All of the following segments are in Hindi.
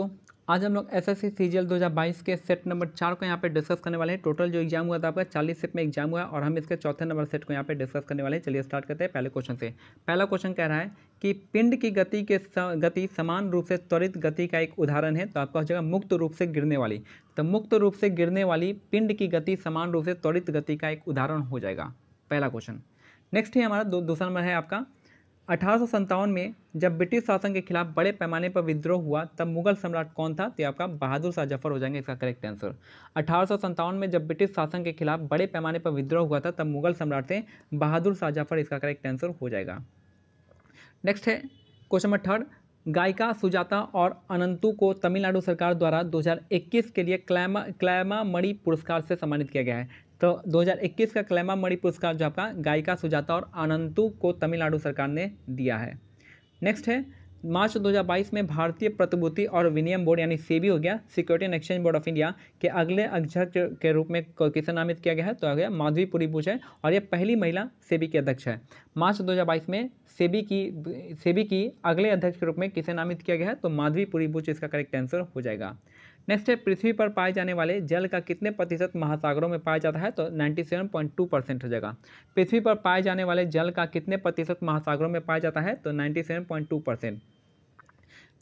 दोस्तों आज हम लोग S S C C G L दो हज़ार बाईस के सेट नंबर चार को यहाँ पे डिस्कस करने वाले हैं टोटल जो एग्जाम हुआ था आपका चालीस सेट में एग्जाम हुआ और हम इसके चौथे नंबर सेट को यहाँ पे डिस्कस करने वाले हैं चलिए स्टार्ट करते हैं पहले क्वेश्चन से पहला क्वेश्चन कह रहा है कि पिंड की गति के गति समान रूप से त्वरित गति का एक उदाहरण है तो आपका हो जाएगा मुक्त रूप से गिरने वाली तो मुक्त रूप से गिरने वाली पिंड की गति समान रूप से त्वरित गति का एक उदाहरण हो जाएगा पहला क्वेश्चन नेक्स्ट है हमारा दूसरा नंबर है आपका अठारह में जब ब्रिटिश शासन के खिलाफ बड़े पैमाने पर विद्रोह हुआ तब मुगल सम्राट कौन था तो आपका बहादुर शाह जफर हो जाएंगे इसका करेक्ट आंसर अठारह में जब ब्रिटिश शासन के खिलाफ बड़े पैमाने पर विद्रोह हुआ था तब मुगल सम्राट थे बहादुर शाह जफर इसका करेक्ट आंसर हो जाएगा नेक्स्ट है क्वेश्चन नंबर थर्ड गायिका सुजाता और अनंतु को तमिलनाडु सरकार द्वारा 2021 के लिए क्लैमा क्लैमा मणि पुरस्कार से सम्मानित किया गया है तो 2021 का क्लेमा मणि पुरस्कार जो आपका गायिका सुजाता और आनंतु को तमिलनाडु सरकार ने दिया है नेक्स्ट है मार्च 2022 में भारतीय प्रतिभूति और विनियम बोर्ड यानी सेबी हो गया security and exchange board of India के अगले अध्यक्ष के रूप में किसे नामित किया गया है तो आ गया माधवी पुरी पूछ है और यह पहली महिला सेबी की अध्यक्ष है मार्च 2022 में सेबी की सेबी की अगले अध्यक्ष के रूप में किसे नामित किया गया है तो माधवी पुरी पूछ इसका करेक्ट आंसर हो जाएगा नेक्स्ट है पृथ्वी पर पाए जाने वाले जल का कितने प्रतिशत महासागरों में पाया जाता है तो 97.2 परसेंट हो जाएगा पृथ्वी पर पाए जाने वाले जल का कितने प्रतिशत महासागरों में पाया जाता है तो 97.2 परसेंट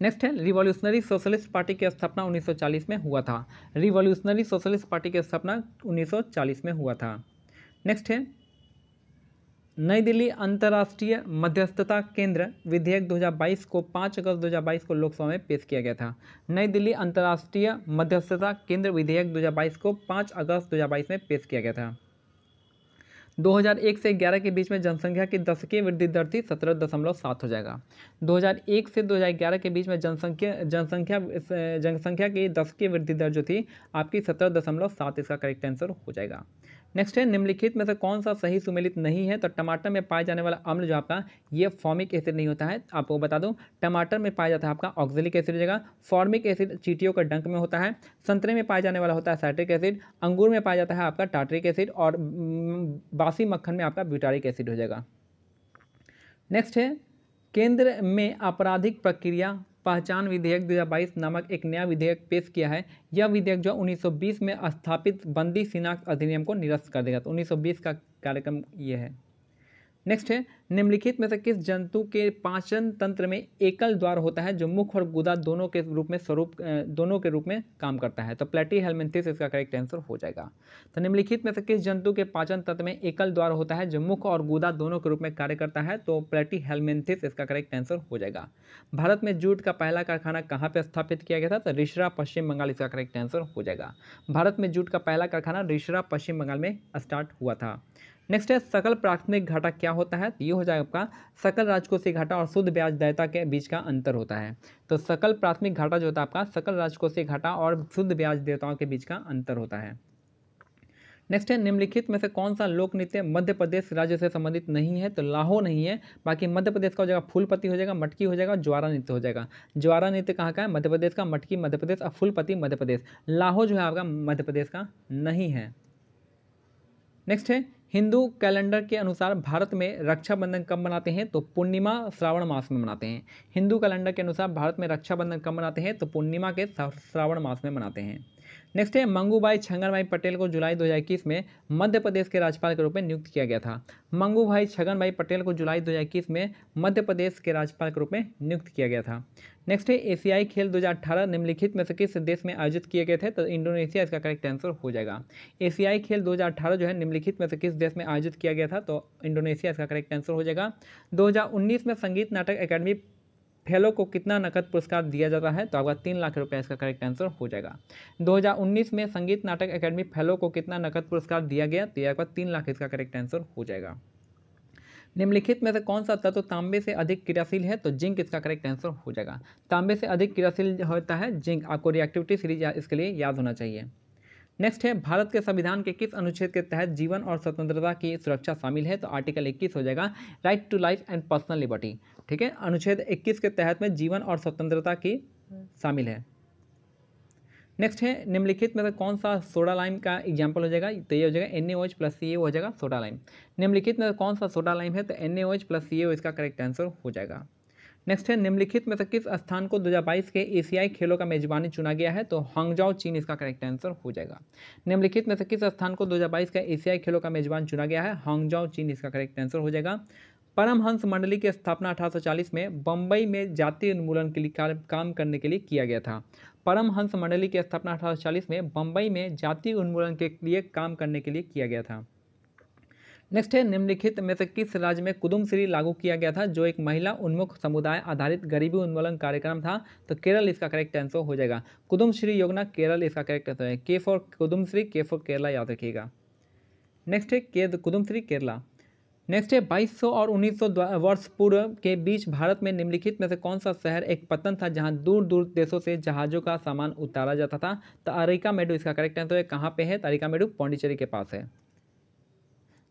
नेक्स्ट है रिवॉल्यूशनरी सोशलिस्ट पार्टी की स्थापना 1940 में हुआ था रिवॉल्यूशनरी सोशलिस्ट पार्टी की स्थापना 1940 में हुआ था नेक्स्ट है नई दिल्ली अंतर्राष्ट्रीय मध्यस्थता केंद्र विधेयक 2022 को 5 अगस्त 2022 को लोकसभा में पेश किया गया था नई दिल्ली अंतर्राष्ट्रीय मध्यस्थता केंद्र विधेयक 2022 को 5 अगस्त 2022 में पेश किया गया था 2001 से 11 के बीच में जनसंख्या की दशकीय वृद्धि दर थी सत्रह दशमलव सात हो जाएगा 2001 से 2011 के बीच में जनसंख्या जनसंख्या जनसंख्या की दशकीय वृद्धि दर जो थी आपकी सत्रह दशमलव सात इसका करेक्ट आंसर हो जाएगा नेक्स्ट है निम्नलिखित में से कौन सा सही सुमेलित नहीं है तो टमाटर में पाया जाने वाला अम्ल जो आपका ये फॉर्मिक एसिड नहीं होता है आपको बता दूं टमाटर में पाया जाता है आपका ऑक्सिलिक एसिड जगह फॉर्मिक एसिड चीटियों का डंक में होता है संतरे में पाया जाने वाला होता है साइट्रिक एसिड अंगूर में पाया जाता है आपका टाटरिक एसिड और बासी मक्खन में आपका ब्यूटारिक एसिड हो जाएगा नेक्स्ट है केंद्र में आपराधिक प्रक्रिया पहचान विधेयक 2022 नामक एक नया विधेयक पेश किया है यह विधेयक जो 1920 में स्थापित बंदी शिनाख्त अधिनियम को निरस्त कर देगा तो 1920 का कार्यक्रम ये है नेक्स्ट है निम्नलिखित में से किस जंतु के पाचन तंत्र में एकल द्वार होता है जो मुख और गुदा दोनों के रूप में स्वरूप दोनों के रूप में काम करता है तो प्लेटी हेलमेंथिस इसका करेक्ट आंसर हो जाएगा तो निम्नलिखित में से किस जंतु के पाचन तंत्र में एकल द्वार होता है जो मुख और गुदा दोनों के रूप में कार्य करता है तो प्लेटी हेलमेंथिस इसका करेक्ट आंसर हो जाएगा भारत में जूट का पहला कारखाना कहाँ पर स्थापित किया गया था तो रिश्रा पश्चिम बंगाल इसका करेक्ट आंसर हो जाएगा भारत में जूट का पहला कारखाना रिश्रा पश्चिम बंगाल में स्टार्ट हुआ था नेक्स्ट है सकल प्राथमिक घाटा क्या होता है तो ये हो जाएगा आपका सकल राजकोषीय घाटा और शुद्ध ब्याज दायिता के बीच का अंतर होता है तो सकल प्राथमिक घाटा जो होता है आपका सकल राजकोषीय घाटा और शुद्ध ब्याज देवताओं के बीच का अंतर होता है नेक्स्ट है निम्नलिखित में से कौन सा लोक नृत्य मध्य प्रदेश राज्य से संबंधित नहीं है तो लाहो नहीं है बाकी मध्य प्रदेश का हो जाएगा फूलपति हो जाएगा मटकी हो जाएगा ज्वारा नृत्य हो जाएगा ज्वारा नृत्य कहाँ का है मध्य प्रदेश का मटकी मध्य प्रदेश और फूलपति मध्य प्रदेश लाहौ जो है आपका मध्य प्रदेश का नहीं है नेक्स्ट है हिंदू कैलेंडर के अनुसार भारत में रक्षाबंधन कब मनाते हैं तो पूर्णिमा श्रावण मास में मनाते हैं हिंदू कैलेंडर के अनुसार भारत में रक्षाबंधन कब मनाते हैं तो पूर्णिमा के श्रावण मास में मनाते हैं नेक्स्ट है मंगूभाई भाई पटेल को जुलाई 2021 में मध्य प्रदेश के राज्यपाल के रूप में नियुक्त किया गया था मंगूभाई छगनभाई पटेल को जुलाई 2021 में मध्य प्रदेश के राज्यपाल के रूप में नियुक्त किया गया था नेक्स्ट है एशियाई खेल 2018 निम्नलिखित में से किस देश में आयोजित किए गए थे तो इंडोनेशिया इसका करेक्ट आंसर हो जाएगा एशियाई खेल 2018 जो है निम्नलिखित में से किस देश में आयोजित किया गया था तो इंडोनेशिया इसका करेक्ट आंसर हो जाएगा 2019 में संगीत नाटक अकेडमी फेलो को कितना नकद पुरस्कार दिया जाता है तो आपका तीन लाख रुपये इसका करेक्ट आंसर हो जाएगा 2019 में संगीत नाटक अकेडमी फेलो को कितना नकद पुरस्कार दिया गया तो यह आपका तीन लाख इसका करेक्ट आंसर हो जाएगा निम्नलिखित में से कौन सा तत्व तो तांबे से अधिक क्रियाशील है तो जिंक इसका करेक्ट आंसर हो जाएगा तांबे से अधिक क्रियाशील होता है जिंक आपको रिएक्टिविटी सीरीज इसके लिए याद होना चाहिए नेक्स्ट है भारत के संविधान के किस अनुच्छेद के तहत जीवन और स्वतंत्रता की सुरक्षा शामिल है तो आर्टिकल 21 हो जाएगा right to life and personal liberty ठीक है अनुच्छेद 21 के तहत में जीवन और स्वतंत्रता की शामिल है नेक्स्ट है निम्नलिखित में से कौन सा सोडा लाइम का एग्जाम्पल हो जाएगा तो ये हो जाएगा एन एच प्लस सी हो जाएगा सोडा लाइम निम्नलिखित में कौन सा सोडा लाइम है तो एन एच प्लस सी इसका करेक्ट आंसर हो जाएगा नेक्स्ट है निम्नलिखित में से किस स्थान को 2022 के एशियाई खेलों का मेजबानी चुना गया है तो हांगजाओ चीन इसका करेक्ट आंसर हो जाएगा निम्नलिखित में से किस स्थान को 2022 का एशियाई खेलों का मेजबान चुना गया है हांगजाओ चीन इसका करेक्ट आंसर हो जाएगा परमहंस मंडली की स्थापना 1840 में बम्बई में जाति उन्मूलन के लिए काम करने के लिए किया गया था परमहंस मंडली की स्थापना अठारह में बम्बई में जाति उन्मूलन के लिए काम करने के लिए किया गया था नेक्स्ट है निम्नलिखित में से किस राज्य में कुदुम श्री लागू किया गया था जो एक महिला उन्मुख समुदाय आधारित गरीबी उन्मूलन कार्यक्रम था तो केरल इसका करेक्ट आंसर हो जाएगा कुदुम श्री योजना केरल इसका करेक्ट आंसर है के फॉर कुदुम श्री के फॉर केरला याद रखिएगा नेक्स्ट है के कुदुम श्री केरला नेक्स्ट है बाईस और उन्नीस वर्ष पूर्व के बीच भारत में निम्नलिखित में से कौन सा शहर एक पतन था जहाँ दूर दूर देशों से जहाज़ों का सामान उतारा जाता था तो अरिका मेडू इसका करेक्ट आंसर है कहाँ पर है तो अरिका मेडू पौंडीचेरी के पास है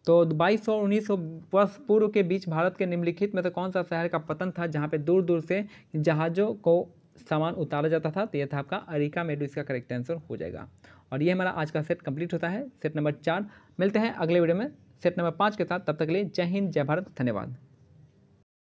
तो बाईस और उन्नीस वर्ष पूर्व के बीच भारत के निम्नलिखित में से कौन सा शहर का पतन था जहाँ पे दूर दूर से जहाज़ों को सामान उतारा जाता था तो यह था आपका अरिका मेडू इसका करेक्ट आंसर हो जाएगा और ये हमारा आज का सेट कंप्लीट होता है सेट नंबर चार मिलते हैं अगले वीडियो में सेट नंबर पाँच के साथ तब तक के लिए जय हिंद जय भारत धन्यवाद